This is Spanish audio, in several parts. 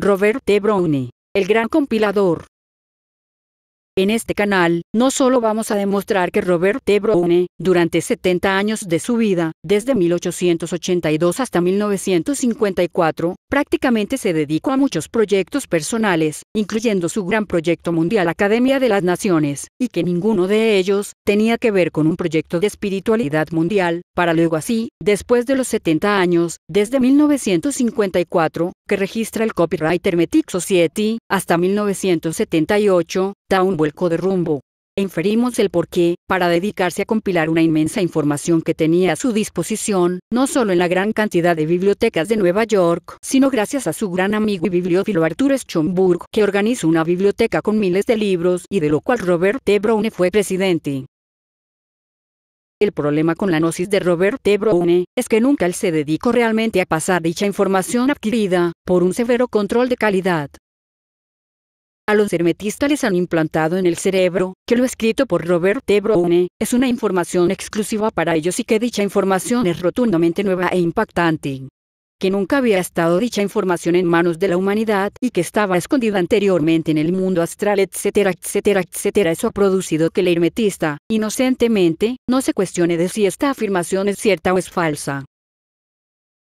Robert T. Browne, el gran compilador. En este canal, no solo vamos a demostrar que Robert T. Browne, durante 70 años de su vida, desde 1882 hasta 1954, prácticamente se dedicó a muchos proyectos personales, incluyendo su gran proyecto mundial Academia de las Naciones, y que ninguno de ellos tenía que ver con un proyecto de espiritualidad mundial, para luego así, después de los 70 años, desde 1954, que registra el Copyright Hermetic Society, hasta 1978, da un vuelco de rumbo, Inferimos el porqué, para dedicarse a compilar una inmensa información que tenía a su disposición, no solo en la gran cantidad de bibliotecas de Nueva York, sino gracias a su gran amigo y bibliófilo Arthur Schomburg, que organizó una biblioteca con miles de libros y de lo cual Robert T. Browne fue presidente. El problema con la gnosis de Robert T. Browne es que nunca él se dedicó realmente a pasar dicha información adquirida por un severo control de calidad. A los hermetistas les han implantado en el cerebro, que lo escrito por Robert T. E. Browne, es una información exclusiva para ellos y que dicha información es rotundamente nueva e impactante que nunca había estado dicha información en manos de la humanidad y que estaba escondida anteriormente en el mundo astral, etcétera, etcétera, etcétera. Eso ha producido que el hermetista, inocentemente, no se cuestione de si esta afirmación es cierta o es falsa.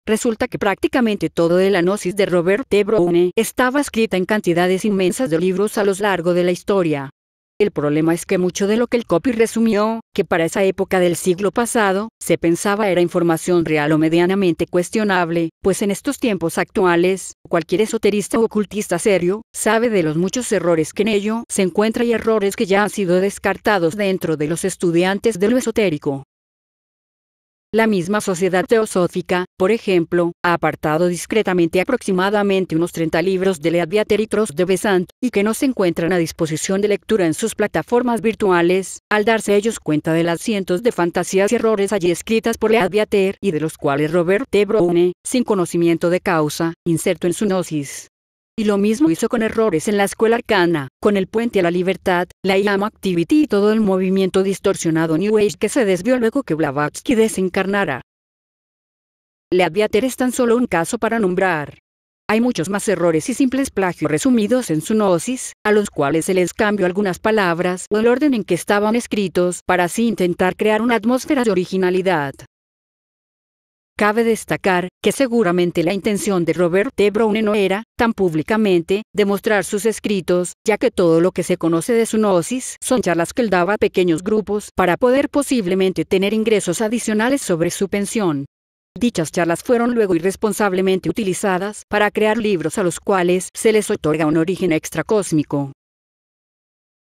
Resulta que prácticamente todo de la gnosis de Robert de Browne estaba escrita en cantidades inmensas de libros a lo largo de la historia. El problema es que mucho de lo que el copy resumió, que para esa época del siglo pasado, se pensaba era información real o medianamente cuestionable, pues en estos tiempos actuales, cualquier esoterista o ocultista serio, sabe de los muchos errores que en ello se encuentra y errores que ya han sido descartados dentro de los estudiantes de lo esotérico. La misma sociedad teosófica, por ejemplo, ha apartado discretamente aproximadamente unos 30 libros de Leadviater y Trost de Besant, y que no se encuentran a disposición de lectura en sus plataformas virtuales, al darse ellos cuenta de las cientos de fantasías y errores allí escritas por Leadviater y de los cuales Robert T. Browne, sin conocimiento de causa, inserto en su gnosis, y lo mismo hizo con errores en la escuela arcana, con el puente a la libertad, la IAM Activity y todo el movimiento distorsionado New Age que se desvió luego que Blavatsky desencarnara. Leadviater es tan solo un caso para nombrar. Hay muchos más errores y simples plagios resumidos en su gnosis, a los cuales se les cambió algunas palabras o el orden en que estaban escritos para así intentar crear una atmósfera de originalidad. Cabe destacar que seguramente la intención de Robert de Brown no era, tan públicamente, demostrar sus escritos, ya que todo lo que se conoce de su gnosis son charlas que él daba a pequeños grupos para poder posiblemente tener ingresos adicionales sobre su pensión. Dichas charlas fueron luego irresponsablemente utilizadas para crear libros a los cuales se les otorga un origen extracósmico.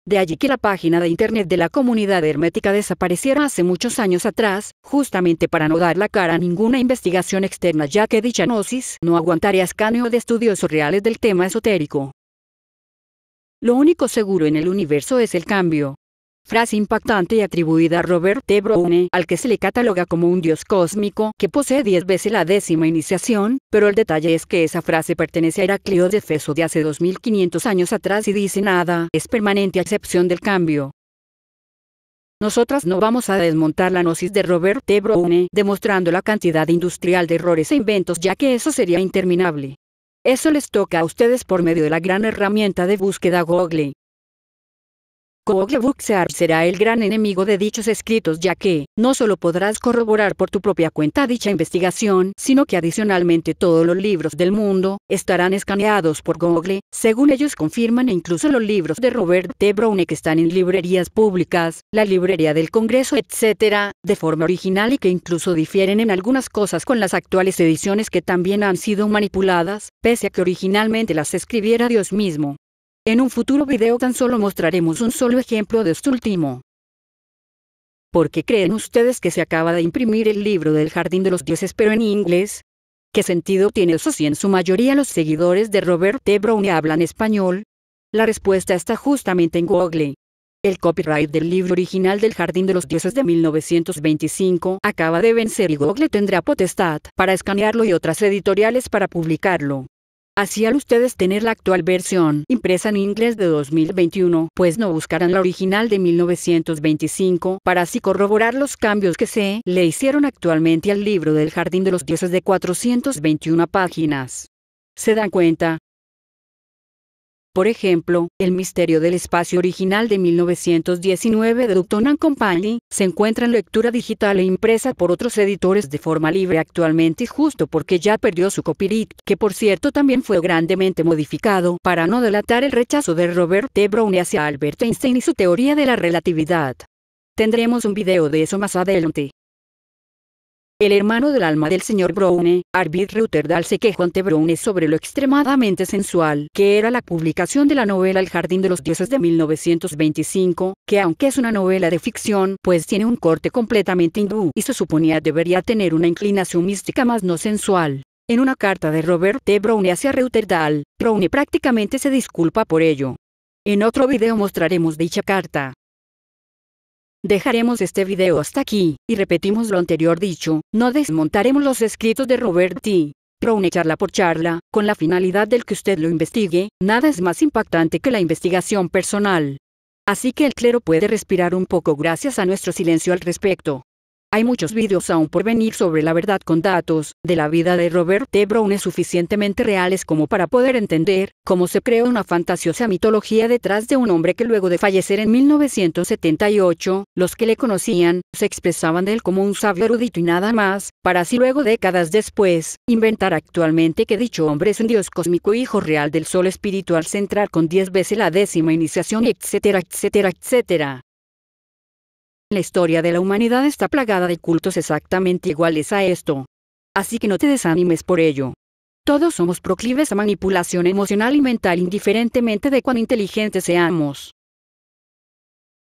De allí que la página de internet de la comunidad hermética desapareciera hace muchos años atrás, justamente para no dar la cara a ninguna investigación externa ya que dicha gnosis no aguantaría escaneo de estudios reales del tema esotérico. Lo único seguro en el universo es el cambio, frase impactante y atribuida a Robert T. Browne, al que se le cataloga como un dios cósmico que posee diez veces la décima iniciación, pero el detalle es que esa frase pertenece a Heraclio de Feso de hace 2500 años atrás y dice nada, es permanente a excepción del cambio. Nosotras no vamos a desmontar la gnosis de Robert T. Browne demostrando la cantidad industrial de errores e inventos ya que eso sería interminable. Eso les toca a ustedes por medio de la gran herramienta de búsqueda Google. Google Kooglebuxar será el gran enemigo de dichos escritos ya que, no solo podrás corroborar por tu propia cuenta dicha investigación, sino que adicionalmente todos los libros del mundo, estarán escaneados por Google, según ellos confirman e incluso los libros de Robert T. Brown que están en librerías públicas, la librería del Congreso, etc., de forma original y que incluso difieren en algunas cosas con las actuales ediciones que también han sido manipuladas, pese a que originalmente las escribiera Dios mismo. En un futuro video tan solo mostraremos un solo ejemplo de esto último. ¿Por qué creen ustedes que se acaba de imprimir el libro del Jardín de los Dioses pero en inglés? ¿Qué sentido tiene eso si en su mayoría los seguidores de Robert T. Brown hablan español? La respuesta está justamente en Google. El copyright del libro original del Jardín de los Dioses de 1925 acaba de vencer y Google tendrá potestad para escanearlo y otras editoriales para publicarlo. Así al ustedes tener la actual versión impresa en inglés de 2021, pues no buscarán la original de 1925 para así corroborar los cambios que se le hicieron actualmente al libro del Jardín de los Dioses de 421 páginas. Se dan cuenta, por ejemplo, El misterio del espacio original de 1919 de and Company, se encuentra en lectura digital e impresa por otros editores de forma libre actualmente y justo porque ya perdió su copyright, que por cierto también fue grandemente modificado para no delatar el rechazo de Robert T. Brown hacia Albert Einstein y su teoría de la relatividad. Tendremos un video de eso más adelante. El hermano del alma del señor Browne, Arvid Reuterdal se quejó ante Browne sobre lo extremadamente sensual que era la publicación de la novela El Jardín de los Dioses de 1925, que aunque es una novela de ficción, pues tiene un corte completamente hindú y se suponía debería tener una inclinación mística más no sensual. En una carta de Robert T. Browne hacia Reuterdal, Browne prácticamente se disculpa por ello. En otro video mostraremos dicha carta. Dejaremos este video hasta aquí, y repetimos lo anterior dicho, no desmontaremos los escritos de Robert T. Proun charla por charla, con la finalidad del que usted lo investigue, nada es más impactante que la investigación personal. Así que el clero puede respirar un poco gracias a nuestro silencio al respecto. Hay muchos vídeos aún por venir sobre la verdad con datos de la vida de Robert T. Brown suficientemente reales como para poder entender cómo se creó una fantasiosa mitología detrás de un hombre que luego de fallecer en 1978, los que le conocían, se expresaban de él como un sabio erudito y nada más, para así luego décadas después, inventar actualmente que dicho hombre es un dios cósmico hijo real del sol espiritual central con 10 veces la décima iniciación etcétera etcétera etcétera. La historia de la humanidad está plagada de cultos exactamente iguales a esto. Así que no te desanimes por ello. Todos somos proclives a manipulación emocional y mental indiferentemente de cuán inteligentes seamos.